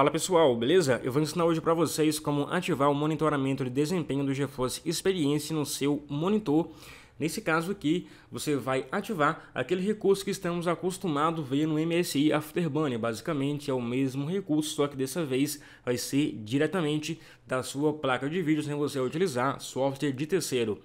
Fala pessoal, beleza? Eu vou ensinar hoje para vocês como ativar o monitoramento de desempenho do GeForce Experience no seu monitor. Nesse caso aqui, você vai ativar aquele recurso que estamos acostumados a ver no MSI Afterburner. Basicamente é o mesmo recurso, só que dessa vez vai ser diretamente da sua placa de vídeo sem você utilizar software de terceiro.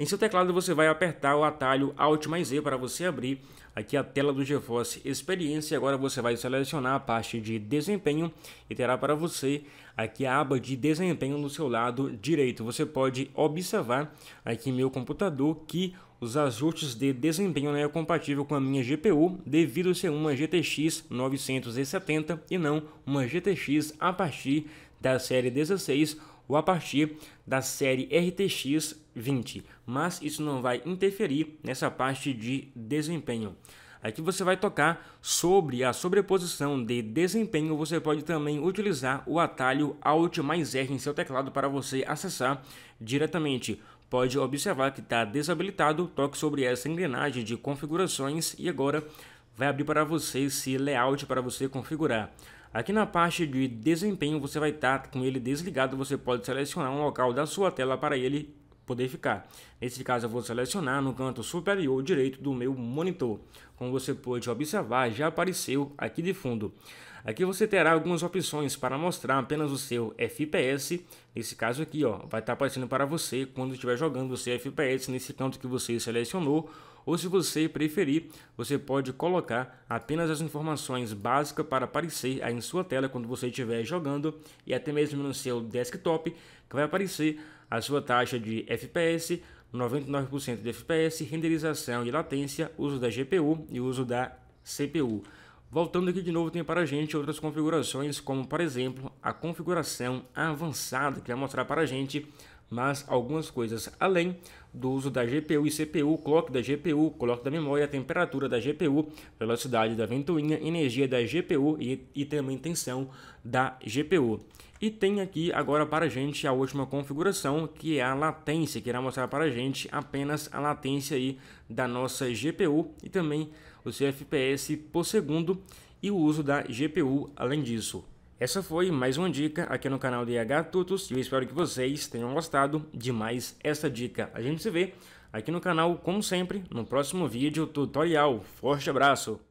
Em seu teclado você vai apertar o atalho Alt mais E para você abrir aqui a tela do GeForce Experience. Agora você vai selecionar a parte de desempenho e terá para você aqui a aba de desempenho no seu lado direito. Você pode observar aqui em meu computador que os ajustes de desempenho não né, é compatível com a minha GPU devido a ser uma GTX 970 e não uma GTX a partir da série 16 ou a partir da série RTX 20, mas isso não vai interferir nessa parte de desempenho. Aqui você vai tocar sobre a sobreposição de desempenho. Você pode também utilizar o atalho Alt mais R em seu teclado para você acessar diretamente. Pode observar que está desabilitado. Toque sobre essa engrenagem de configurações e agora vai abrir para você esse layout para você configurar. Aqui na parte de desempenho você vai estar tá com ele desligado, você pode selecionar um local da sua tela para ele poder ficar. Nesse caso eu vou selecionar no canto superior direito do meu monitor. Como você pode observar, já apareceu aqui de fundo. Aqui você terá algumas opções para mostrar apenas o seu FPS. Nesse caso aqui, ó, vai estar tá aparecendo para você quando estiver jogando o seu FPS nesse canto que você selecionou ou se você preferir, você pode colocar apenas as informações básicas para aparecer aí em sua tela quando você estiver jogando e até mesmo no seu desktop, que vai aparecer a sua taxa de FPS, 99% de FPS, renderização e latência, uso da GPU e uso da CPU. Voltando aqui de novo, tem para a gente outras configurações, como por exemplo a configuração avançada, que vai mostrar para a gente mas algumas coisas além do uso da GPU e CPU, clock da GPU, clock da memória, temperatura da GPU, velocidade da ventoinha, energia da GPU e, e também tensão da GPU. E tem aqui agora para a gente a última configuração, que é a latência, que irá mostrar para a gente apenas a latência aí da nossa GPU e também o seu FPS por segundo e o uso da GPU além disso. Essa foi mais uma dica aqui no canal de IH Tutos e eu espero que vocês tenham gostado de mais essa dica. A gente se vê aqui no canal, como sempre, no próximo vídeo tutorial. Forte abraço!